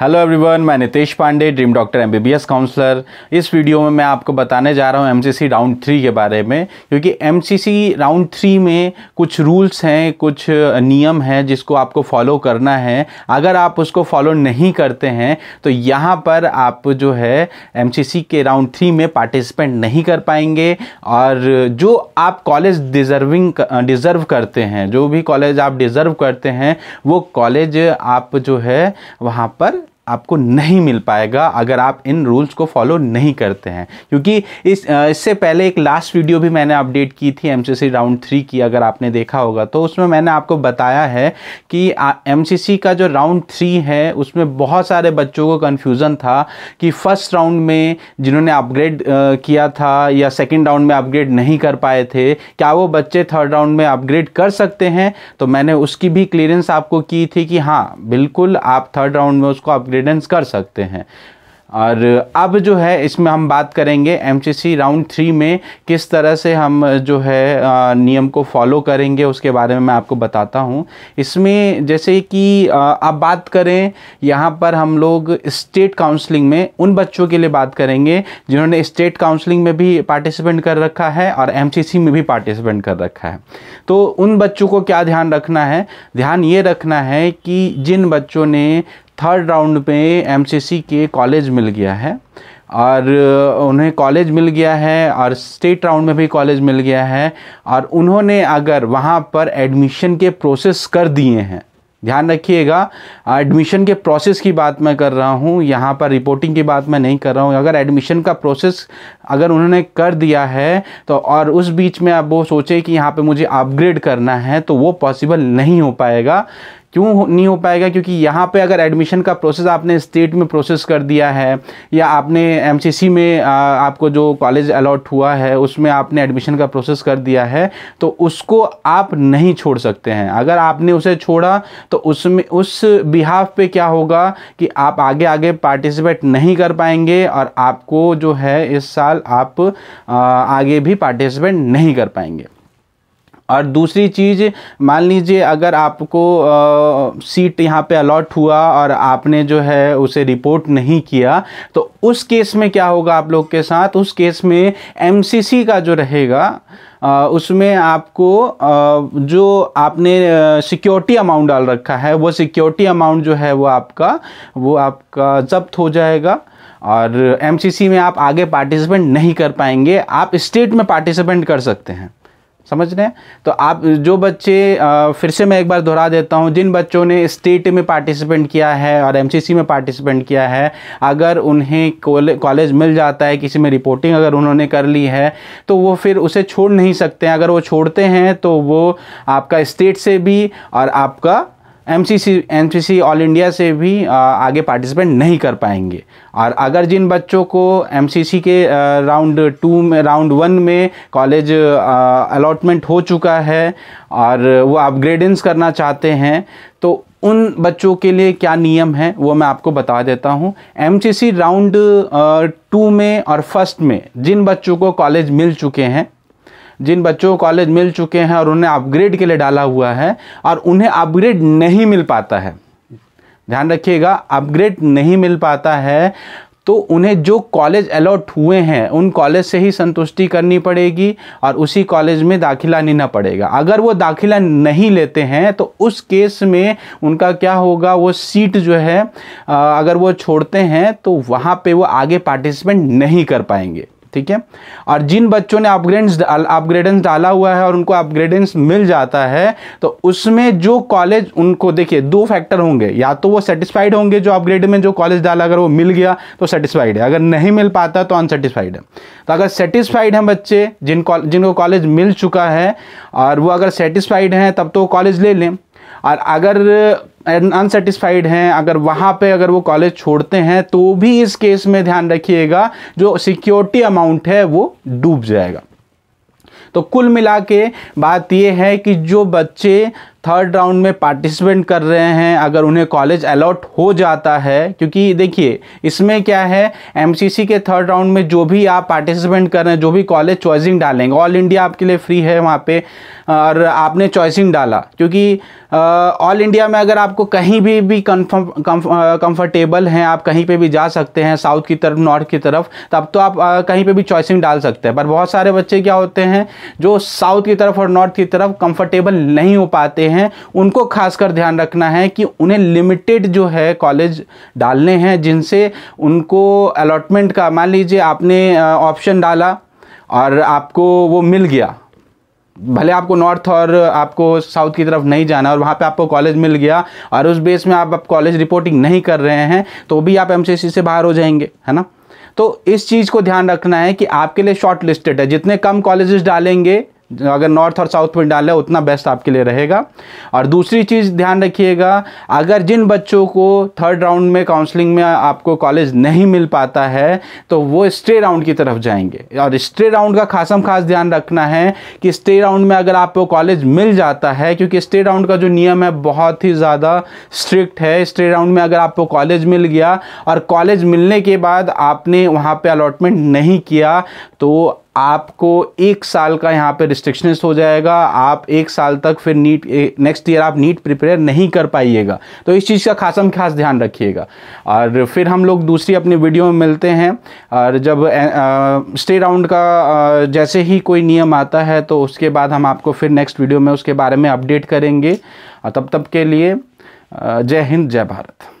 hello everyone मैं Nitesh Pandey dream doctor MBBS counsellor इस video में मैं आपको बताने जा रहा हूँ एमसीसी राउंड थ्री के बारे में क्योंकि एमसीसी राउंड थ्री में कुछ रूल्स हैं कुछ नियम हैं जिसको आपको फॉलो करना है अगर आप उसको फॉलो नहीं करते हैं तो यहाँ पर आप जो है एम के राउंड थ्री में पार्टिसिपेंट नहीं कर पाएंगे और जो आप कॉलेज डिजर्विंग डिज़र्व करते हैं जो भी कॉलेज आप डिज़र्व करते हैं वो कॉलेज आप जो है वहाँ पर आपको नहीं मिल पाएगा अगर आप इन रूल्स को फॉलो नहीं करते हैं क्योंकि इस इससे पहले एक लास्ट वीडियो भी मैंने अपडेट की थी एमसीसी राउंड थ्री की अगर आपने देखा होगा तो उसमें मैंने आपको बताया है कि एमसीसी का जो राउंड थ्री है उसमें बहुत सारे बच्चों को कन्फ्यूज़न था कि फ़र्स्ट राउंड में जिन्होंने अपग्रेड किया था या सेकेंड राउंड में अपग्रेड नहीं कर पाए थे क्या वो बच्चे थर्ड राउंड में अपग्रेड कर सकते हैं तो मैंने उसकी भी क्लियरेंस आपको की थी कि हाँ बिल्कुल आप थर्ड राउंड में उसको अपग्रेड रिडन्स कर सकते हैं और अब जो है इसमें हम बात करेंगे एम राउंड थ्री में किस तरह से हम जो है नियम को फॉलो करेंगे उसके बारे में मैं आपको बताता हूँ इसमें जैसे कि आप बात करें यहाँ पर हम लोग स्टेट काउंसलिंग में उन बच्चों के लिए बात करेंगे जिन्होंने स्टेट काउंसलिंग में भी पार्टिसिपेंट कर रखा है और एम में भी पार्टिसिपेंट कर रखा है तो उन बच्चों को क्या ध्यान रखना है ध्यान ये रखना है कि जिन बच्चों ने थर्ड राउंड में एमसीसी के कॉलेज मिल गया है और उन्हें कॉलेज मिल गया है और स्टेट राउंड में भी कॉलेज मिल गया है और उन्होंने अगर वहाँ पर एडमिशन के प्रोसेस कर दिए हैं ध्यान रखिएगा एडमिशन के प्रोसेस की बात मैं कर रहा हूँ यहाँ पर रिपोर्टिंग की बात मैं नहीं कर रहा हूँ अगर एडमिशन का प्रोसेस अगर उन्होंने कर दिया है तो और उस बीच में आप वो सोचे कि यहाँ पे मुझे अपग्रेड करना है तो वो पॉसिबल नहीं हो पाएगा क्यों नहीं हो पाएगा क्योंकि यहाँ पे अगर एडमिशन का प्रोसेस आपने स्टेट में प्रोसेस कर दिया है या आपने एमसीसी में आ, आपको जो कॉलेज अलॉट हुआ है उसमें आपने एडमिशन का प्रोसेस कर दिया है तो उसको आप नहीं छोड़ सकते हैं अगर आपने उसे छोड़ा तो उसमें उस बिहाफ पे क्या होगा कि आप आगे आगे पार्टिसिपेट नहीं कर पाएंगे और आपको जो है इस साल आप आ, आगे भी पार्टिसिपेट नहीं कर पाएंगे और दूसरी चीज़ मान लीजिए अगर आपको आ, सीट यहाँ पे अलॉट हुआ और आपने जो है उसे रिपोर्ट नहीं किया तो उस केस में क्या होगा आप लोग के साथ उस केस में एमसीसी का जो रहेगा आ, उसमें आपको आ, जो आपने सिक्योरिटी अमाउंट डाल रखा है वो सिक्योरिटी अमाउंट जो है वो आपका वो आपका जब्त हो जाएगा और एमसीसी में आप आगे पार्टिसिपेंट नहीं कर पाएंगे आप स्टेट में पार्टिसिपेंट कर सकते हैं समझ रहे हैं तो आप जो बच्चे फिर से मैं एक बार दोहरा देता हूँ जिन बच्चों ने स्टेट में पार्टिसिपेंट किया है और एमसीसी में पार्टिसिपेंट किया है अगर उन्हें कॉलेज मिल जाता है किसी में रिपोर्टिंग अगर उन्होंने कर ली है तो वो फिर उसे छोड़ नहीं सकते हैं अगर वो छोड़ते हैं तो वो आपका स्टेट से भी और आपका एम सी ऑल इंडिया से भी आगे पार्टिसिपेट नहीं कर पाएंगे और अगर जिन बच्चों को एम के राउंड टू में राउंड वन में कॉलेज अलॉटमेंट हो चुका है और वो अपग्रेडेंस करना चाहते हैं तो उन बच्चों के लिए क्या नियम है वो मैं आपको बता देता हूँ एम राउंड टू में और फर्स्ट में जिन बच्चों को कॉलेज मिल चुके हैं जिन बच्चों को कॉलेज मिल चुके हैं और उन्हें अपग्रेड के लिए डाला हुआ है और उन्हें अपग्रेड नहीं मिल पाता है ध्यान रखिएगा अपग्रेड नहीं मिल पाता है तो उन्हें जो कॉलेज अलॉट हुए हैं उन कॉलेज से ही संतुष्टि करनी पड़ेगी और उसी कॉलेज में दाखिला लेना पड़ेगा अगर वो दाखिला नहीं लेते हैं तो उस केस में उनका क्या होगा वो सीट जो है अगर वो छोड़ते हैं तो वहाँ पे वो आगे पार्टिसिपेंट नहीं कर पाएंगे ठीक है और जिन बच्चों ने अपग्रेड अपग्रेडेंस डाला हुआ है और उनको अपग्रेडेंस मिल जाता है तो उसमें जो कॉलेज उनको देखिए दो फैक्टर होंगे या तो वो सेटिस्फाइड होंगे जो अपग्रेड में जो कॉलेज डाला अगर वो मिल गया तो सेटिस्फाइड है अगर नहीं मिल पाता तो अनसेटिस्फाइड है तो अगर सेटिस्फाइड हैं बच्चे जिन जिनको कॉलेज मिल चुका है और वो अगर सेटिस्फाइड हैं तब तो कॉलेज ले लें और अगर अनसेटिस्फाइड हैं अगर वहाँ पे अगर वो कॉलेज छोड़ते हैं तो भी इस केस में ध्यान रखिएगा जो सिक्योरिटी अमाउंट है वो डूब जाएगा तो कुल मिला के बात यह है कि जो बच्चे थर्ड राउंड में पार्टिसिपेंट कर रहे हैं अगर उन्हें कॉलेज अलाट हो जाता है क्योंकि देखिए इसमें क्या है एमसीसी के थर्ड राउंड में जो भी आप पार्टिसिपेंट कर रहे हैं जो भी कॉलेज चॉइसिंग डालेंगे ऑल इंडिया आपके लिए फ्री है वहाँ पे और आपने चॉइसिंग डाला क्योंकि ऑल इंडिया में अगर आपको कहीं भी भी कंफर्टेबल हैं आप कहीं पे भी जा सकते हैं साउथ की तरफ नॉर्थ की तरफ तब तो आप आ, कहीं पे भी चॉइसिंग डाल सकते हैं पर बहुत सारे बच्चे क्या होते हैं जो साउथ की तरफ और नॉर्थ की तरफ कंफर्टेबल नहीं हो पाते हैं उनको खासकर ध्यान रखना है कि उन्हें लिमिटेड जो है कॉलेज डालने हैं जिनसे उनको अलॉटमेंट का मान लीजिए आपने ऑप्शन डाला और आपको वो मिल गया भले आपको नॉर्थ और आपको साउथ की तरफ नहीं जाना और वहाँ पे आपको कॉलेज मिल गया और उस बेस में आप, अब कॉलेज रिपोर्टिंग नहीं कर रहे हैं तो भी आप एम से बाहर हो जाएंगे है ना तो इस चीज़ को ध्यान रखना है कि आपके लिए शॉर्ट लिस्टेड है जितने कम कॉलेजेस डालेंगे अगर नॉर्थ और साउथ में डाले उतना बेस्ट आपके लिए रहेगा और दूसरी चीज़ ध्यान रखिएगा अगर जिन बच्चों को थर्ड राउंड में काउंसलिंग में आपको कॉलेज नहीं मिल पाता है तो वो स्टे राउंड की तरफ जाएंगे और स्टे राउंड का खासम खास ध्यान रखना है कि स्टे राउंड में अगर आपको कॉलेज मिल जाता है क्योंकि स्टे राउंड का जो नियम है बहुत ही ज़्यादा स्ट्रिक्ट है स्टे राउंड में अगर आपको कॉलेज मिल गया और कॉलेज मिलने के बाद आपने वहाँ पर अलॉटमेंट नहीं किया तो आपको एक साल का यहाँ पे रिस्ट्रिक्शनस हो जाएगा आप एक साल तक फिर नीट नेक्स्ट ईयर आप नीट प्रिपेयर नहीं कर पाइएगा तो इस चीज़ का ख़ासम खास ध्यान रखिएगा और फिर हम लोग दूसरी अपनी वीडियो में मिलते हैं और जब स्टे राउंड का आ, जैसे ही कोई नियम आता है तो उसके बाद हम आपको फिर नेक्स्ट वीडियो में उसके बारे में अपडेट करेंगे और तब के लिए जय हिंद जय भारत